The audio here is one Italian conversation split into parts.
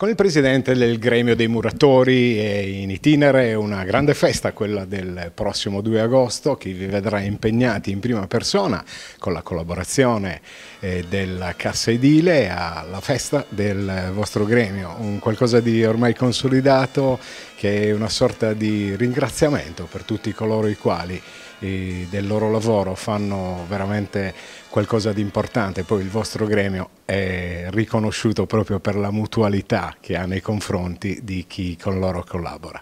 Con il presidente del gremio dei muratori è in itinere una grande festa, quella del prossimo 2 agosto, che vi vedrà impegnati in prima persona con la collaborazione eh, della Cassa Edile alla festa del vostro gremio, un qualcosa di ormai consolidato che è una sorta di ringraziamento per tutti coloro i quali eh, del loro lavoro fanno veramente qualcosa di importante, poi il vostro gremio è riconosciuto proprio per la mutualità che ha nei confronti di chi con loro collabora.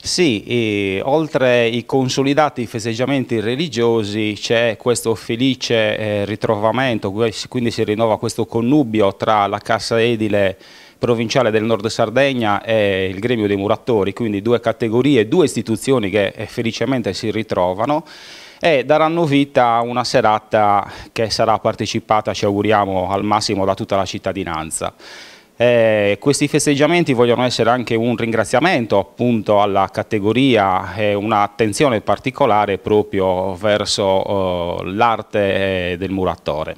Sì, oltre i consolidati festeggiamenti religiosi c'è questo felice eh, ritrovamento, quindi si rinnova questo connubio tra la Cassa Edile provinciale del Nord Sardegna e il Gremio dei Muratori, quindi due categorie, due istituzioni che eh, felicemente si ritrovano e daranno vita a una serata che sarà partecipata, ci auguriamo, al massimo da tutta la cittadinanza. Eh, questi festeggiamenti vogliono essere anche un ringraziamento appunto alla categoria e un'attenzione particolare proprio verso eh, l'arte eh, del muratore.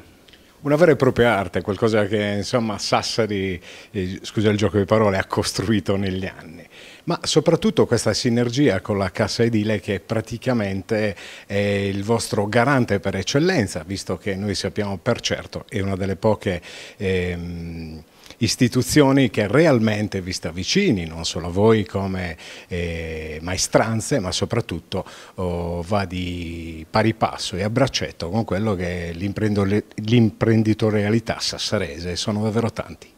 Una vera e propria arte, qualcosa che insomma Sassari, eh, scusa il gioco di parole, ha costruito negli anni ma soprattutto questa sinergia con la Cassa Edile che praticamente è il vostro garante per eccellenza, visto che noi sappiamo per certo, è una delle poche... Ehm istituzioni che realmente vi sta vicini, non solo a voi come eh, maestranze, ma soprattutto oh, va di pari passo e a braccetto con quello che è l'imprenditorialità sassarese, sono davvero tanti.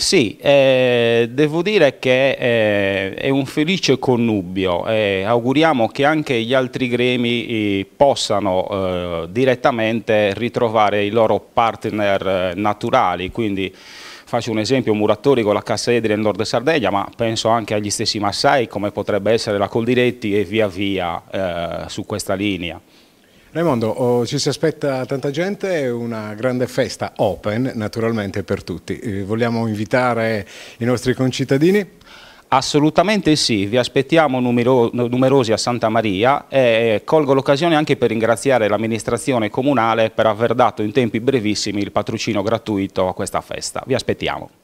Sì, eh, devo dire che eh, è un felice connubio. Eh, auguriamo che anche gli altri gremi eh, possano eh, direttamente ritrovare i loro partner eh, naturali, quindi faccio un esempio, muratori con la Cassa Edri del Nord Sardegna, ma penso anche agli stessi Massai come potrebbe essere la Coldiretti e via via su questa linea. Raimondo, oh, ci si aspetta tanta gente, una grande festa open naturalmente per tutti. Eh, vogliamo invitare i nostri concittadini? Assolutamente sì, vi aspettiamo numerosi a Santa Maria e colgo l'occasione anche per ringraziare l'amministrazione comunale per aver dato in tempi brevissimi il patrocino gratuito a questa festa. Vi aspettiamo.